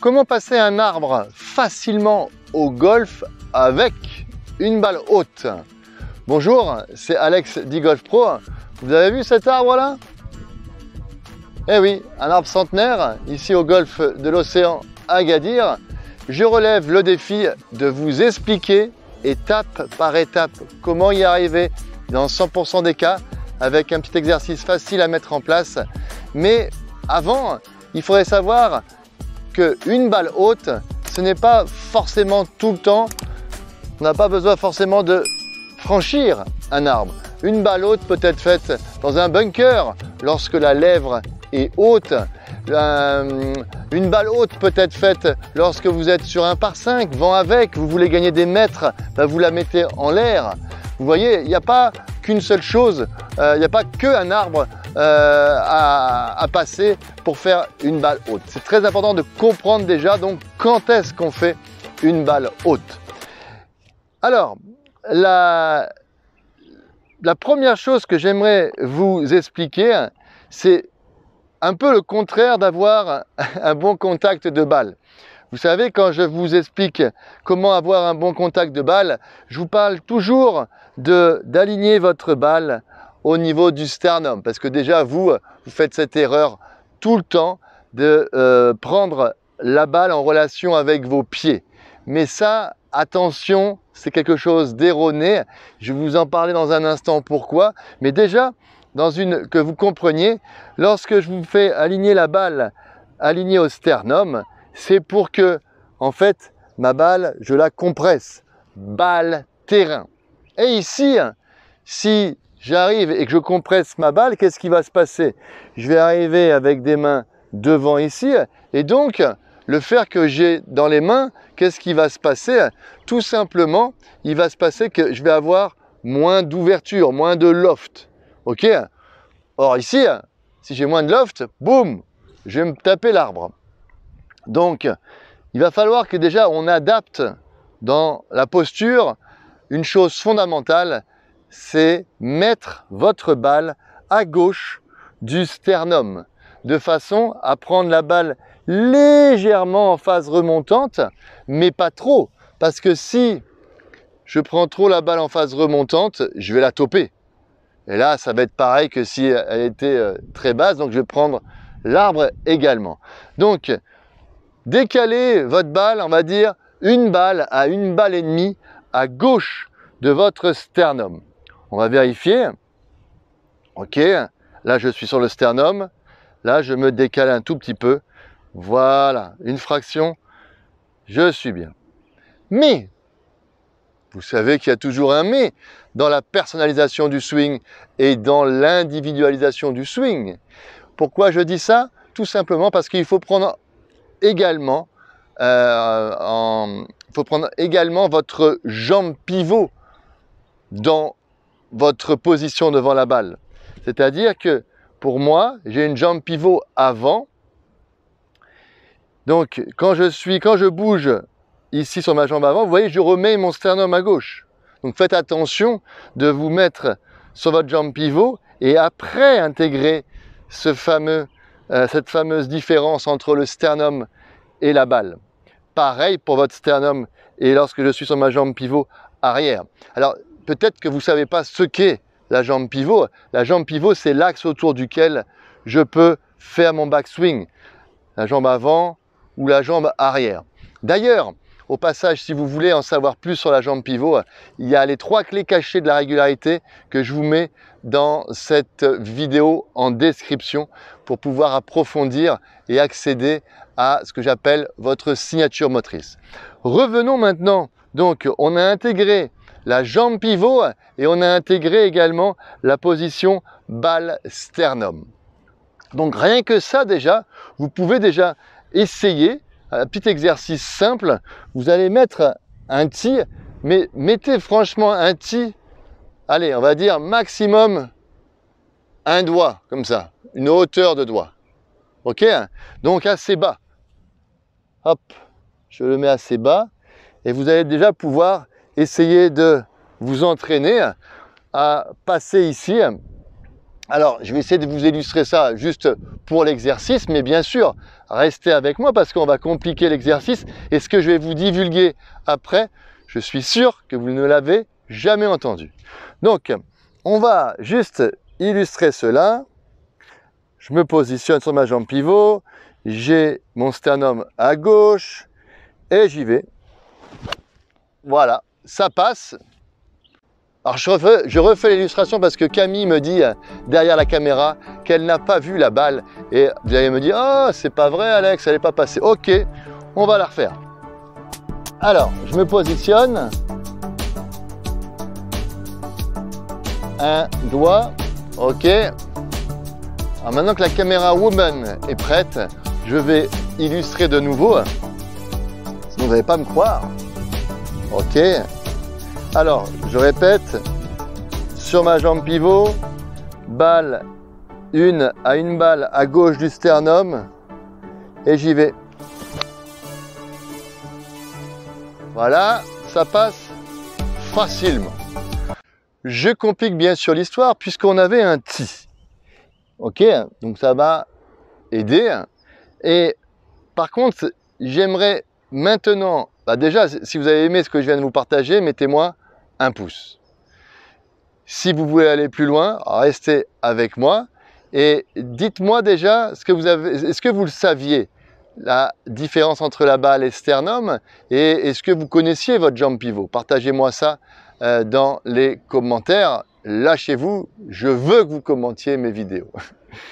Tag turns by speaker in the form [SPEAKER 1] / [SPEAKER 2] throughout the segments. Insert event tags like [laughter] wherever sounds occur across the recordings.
[SPEAKER 1] Comment passer un arbre facilement au golf avec une balle haute Bonjour, c'est Alex d'Igolf Pro. Vous avez vu cet arbre là Eh oui, un arbre centenaire ici au golfe de l'océan Agadir. Je relève le défi de vous expliquer étape par étape comment y arriver dans 100% des cas avec un petit exercice facile à mettre en place. Mais avant, il faudrait savoir une balle haute, ce n'est pas forcément tout le temps, on n'a pas besoin forcément de franchir un arbre. Une balle haute peut être faite dans un bunker lorsque la lèvre est haute. Euh, une balle haute peut être faite lorsque vous êtes sur un par 5, vent avec, vous voulez gagner des mètres, ben vous la mettez en l'air. Vous voyez, il n'y a pas qu'une seule chose, euh, il n'y a pas que un arbre euh, à, passer pour faire une balle haute. C'est très important de comprendre déjà donc quand est-ce qu'on fait une balle haute. Alors, la, la première chose que j'aimerais vous expliquer, c'est un peu le contraire d'avoir [laughs] un bon contact de balle. Vous savez, quand je vous explique comment avoir un bon contact de balle, je vous parle toujours d'aligner votre balle au niveau du sternum. Parce que déjà, vous, vous faites cette erreur tout le temps de euh, prendre la balle en relation avec vos pieds. Mais ça, attention, c'est quelque chose d'erroné. Je vous en parler dans un instant pourquoi. Mais déjà, dans une, que vous compreniez, lorsque je vous fais aligner la balle alignée au sternum, c'est pour que, en fait, ma balle, je la compresse. Balle, terrain. Et ici, hein, si j'arrive et que je compresse ma balle, qu'est-ce qui va se passer Je vais arriver avec des mains devant ici, et donc le fer que j'ai dans les mains, qu'est-ce qui va se passer Tout simplement, il va se passer que je vais avoir moins d'ouverture, moins de loft. Ok Or ici, si j'ai moins de loft, boum, je vais me taper l'arbre. Donc, il va falloir que déjà on adapte dans la posture une chose fondamentale, c'est mettre votre balle à gauche du sternum, de façon à prendre la balle légèrement en phase remontante, mais pas trop, parce que si je prends trop la balle en phase remontante, je vais la toper. Et là, ça va être pareil que si elle était euh, très basse, donc je vais prendre l'arbre également. Donc, décalez votre balle, on va dire une balle à une balle et demie à gauche de votre sternum. On va vérifier. Ok, là je suis sur le sternum. Là je me décale un tout petit peu. Voilà, une fraction. Je suis bien. Mais, vous savez qu'il y a toujours un mais dans la personnalisation du swing et dans l'individualisation du swing. Pourquoi je dis ça Tout simplement parce qu'il faut prendre également euh, en, faut prendre également votre jambe pivot dans votre position devant la balle. C'est-à-dire que pour moi, j'ai une jambe pivot avant. Donc quand je suis, quand je bouge ici sur ma jambe avant, vous voyez, je remets mon sternum à gauche. Donc faites attention de vous mettre sur votre jambe pivot et après intégrer ce fameux, euh, cette fameuse différence entre le sternum et la balle. Pareil pour votre sternum et lorsque je suis sur ma jambe pivot arrière. Alors peut-être que vous ne savez pas ce qu'est la jambe pivot. La jambe pivot, c'est l'axe autour duquel je peux faire mon backswing, la jambe avant ou la jambe arrière. D'ailleurs, au passage, si vous voulez en savoir plus sur la jambe pivot, il y a les trois clés cachées de la régularité que je vous mets dans cette vidéo en description pour pouvoir approfondir et accéder à ce que j'appelle votre signature motrice. Revenons maintenant. Donc, on a intégré la jambe pivot et on a intégré également la position balle sternum. Donc rien que ça déjà, vous pouvez déjà essayer un petit exercice simple. Vous allez mettre un ti, mais mettez franchement un ti, allez, on va dire maximum un doigt comme ça, une hauteur de doigt. OK hein? Donc assez bas. Hop, je le mets assez bas et vous allez déjà pouvoir essayez de vous entraîner à passer ici. Alors, je vais essayer de vous illustrer ça juste pour l'exercice, mais bien sûr, restez avec moi parce qu'on va compliquer l'exercice et ce que je vais vous divulguer après, je suis sûr que vous ne l'avez jamais entendu. Donc, on va juste illustrer cela. Je me positionne sur ma jambe pivot, j'ai mon sternum à gauche et j'y vais. Voilà, ça passe. Alors je refais, l'illustration parce que Camille me dit derrière la caméra qu'elle n'a pas vu la balle. Et vous me dit oh, c'est pas vrai Alex, elle n'est pas passée. Ok, on va la refaire. Alors, je me positionne. Un doigt, ok. Alors maintenant que la caméra woman est prête, je vais illustrer de nouveau. Sinon, vous n'allez pas me croire. Ok, alors, je répète, sur ma jambe pivot, balle une à une balle à gauche du sternum et j'y vais. Voilà, ça passe facilement. Je complique bien sûr l'histoire puisqu'on avait un ti. Ok, donc ça va aider. Et par contre, j'aimerais maintenant, bah déjà, si vous avez aimé ce que je viens de vous partager, mettez-moi un pouce. Si vous voulez aller plus loin, restez avec moi et dites-moi déjà ce que vous avez, est-ce que vous le saviez la différence entre la balle et sternum et est-ce que vous connaissiez votre jambe pivot Partagez-moi ça euh, dans les commentaires. Lâchez-vous, je veux que vous commentiez mes vidéos.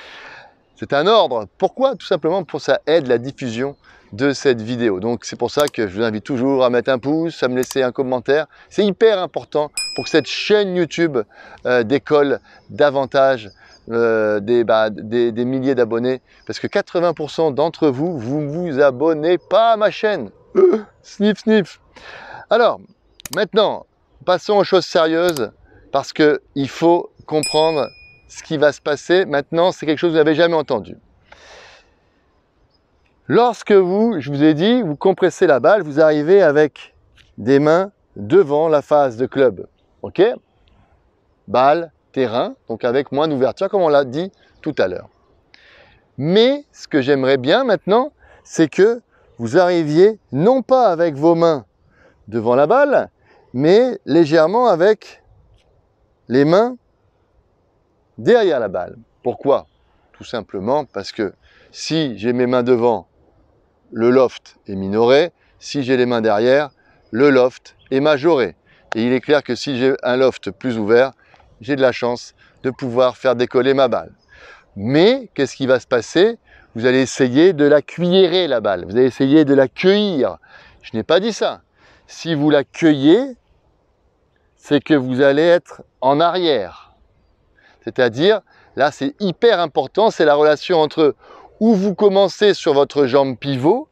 [SPEAKER 1] [laughs] C'est un ordre. Pourquoi Tout simplement pour ça aide la diffusion de cette vidéo. Donc c'est pour ça que je vous invite toujours à mettre un pouce, à me laisser un commentaire. C'est hyper important pour que cette chaîne YouTube euh, décolle davantage euh, bah, des, milliers d'abonnés. Parce que 80% d'entre vous, vous vous abonnez pas à ma chaîne. Euh, sniff, sniff. Alors, maintenant, passons aux choses sérieuses parce qu'il faut comprendre ce qui va se passer. Maintenant, c'est quelque chose que vous n'avez jamais entendu. Lorsque vous, je vous ai dit, vous compressez la balle, vous arrivez avec des mains devant la phase de club. OK Balle, terrain, donc avec moins d'ouverture, comme on l'a dit tout à l'heure. Mais ce que j'aimerais bien maintenant, c'est que vous arriviez non pas avec vos mains devant la balle, mais légèrement avec les mains derrière la balle. Pourquoi Tout simplement parce que si j'ai mes mains devant le loft est minoré. Si j'ai les mains derrière, le loft est majoré. Et il est clair que si j'ai un loft plus ouvert, j'ai de la chance de pouvoir faire décoller ma balle. Mais qu'est-ce qui va se passer Vous allez essayer de la cuillerer la balle, vous allez essayer de la cueillir. Je n'ai pas dit ça. Si vous la cueillez, c'est que vous allez être en arrière. C'est-à-dire, là c'est hyper important, c'est la relation entre où vous commencez sur votre jambe pivot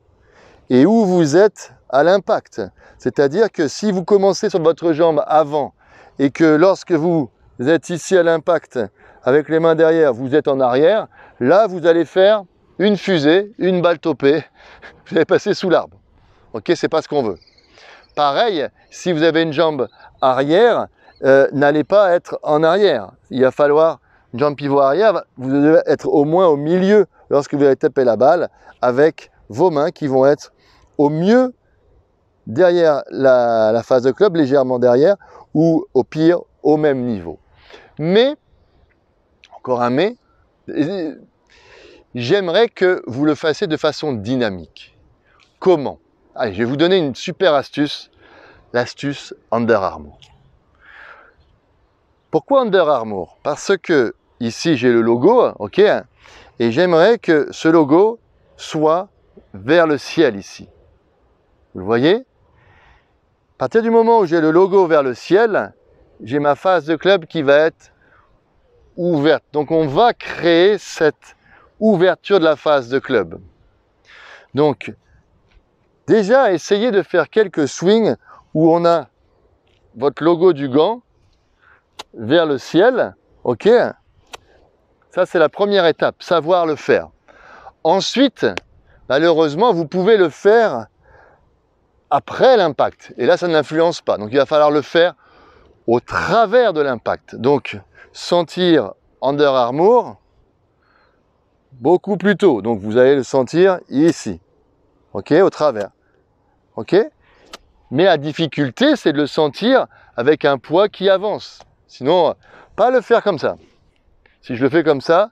[SPEAKER 1] et où vous êtes à l'impact. C'est-à-dire que si vous commencez sur votre jambe avant et que lorsque vous êtes ici à l'impact avec les mains derrière, vous êtes en arrière, là vous allez faire une fusée, une balle topée, [laughs] vous allez passer sous l'arbre. Ok, c'est pas ce qu'on veut. Pareil, si vous avez une jambe arrière, euh, n'allez pas être en arrière. Il va falloir une jambe pivot arrière, vous devez être au moins au milieu lorsque vous allez taper la balle avec vos mains qui vont être au mieux derrière la, phase de club, légèrement derrière, ou au pire au même niveau. Mais, encore un mais, j'aimerais que vous le fassiez de façon dynamique. Comment Allez, je vais vous donner une super astuce, l'astuce Under Armour. Pourquoi Under Armour Parce que ici j'ai le logo, hein, ok, hein. Et j'aimerais que ce logo soit vers le ciel ici. Vous le voyez À partir du moment où j'ai le logo vers le ciel, j'ai ma face de club qui va être ouverte. Donc on va créer cette ouverture de la face de club. Donc déjà essayez de faire quelques swings où on a votre logo du gant vers le ciel, ok ça, c'est la première étape, savoir le faire. Ensuite, malheureusement, vous pouvez le faire après l'impact. Et là, ça n'influence pas. Donc, il va falloir le faire au travers de l'impact. Donc, sentir Under Armour beaucoup plus tôt. Donc, vous allez le sentir ici. OK Au travers. OK Mais la difficulté, c'est de le sentir avec un poids qui avance. Sinon, pas le faire comme ça. Si je le fais comme ça,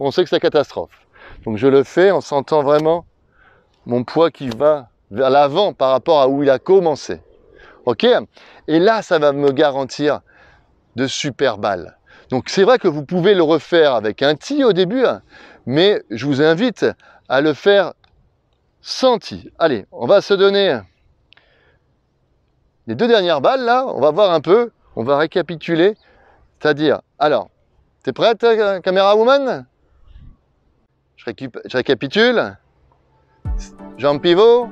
[SPEAKER 1] on sait que c'est la catastrophe. Donc je le fais en sentant vraiment mon poids qui va vers l'avant par rapport à où il a commencé. OK Et là, ça va me garantir de super balles. Donc c'est vrai que vous pouvez le refaire avec un ti au début, hein, mais je vous invite à le faire sans ti. Allez, on va se donner les deux dernières balles là, on va voir un peu, on va récapituler. C'est-à-dire, alors, T'es prête, euh, caméra woman je, récup... récapitule. Jambes pivot,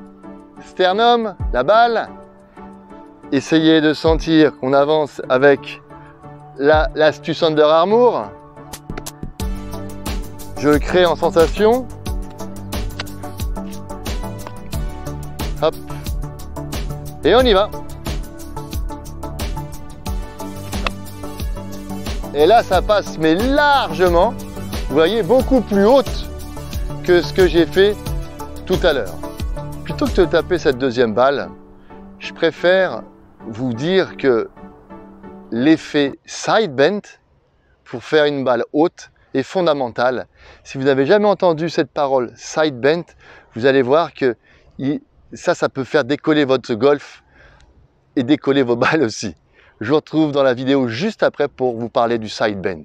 [SPEAKER 1] sternum, la balle. Essayez de sentir qu'on avance avec l'astuce la, Under Armour. Je crée en sensation. Hop. Et on y va. Et là, ça passe, mais largement, vous voyez, beaucoup plus haute que ce que j'ai fait tout à l'heure. Plutôt que de taper cette deuxième balle, je préfère vous dire que l'effet side bent pour faire une balle haute est fondamental. Si vous n'avez jamais entendu cette parole side bent, vous allez voir que ça, ça peut faire décoller votre golf et décoller vos [laughs] balles aussi. Je vous retrouve dans la vidéo juste après pour vous parler du side bend.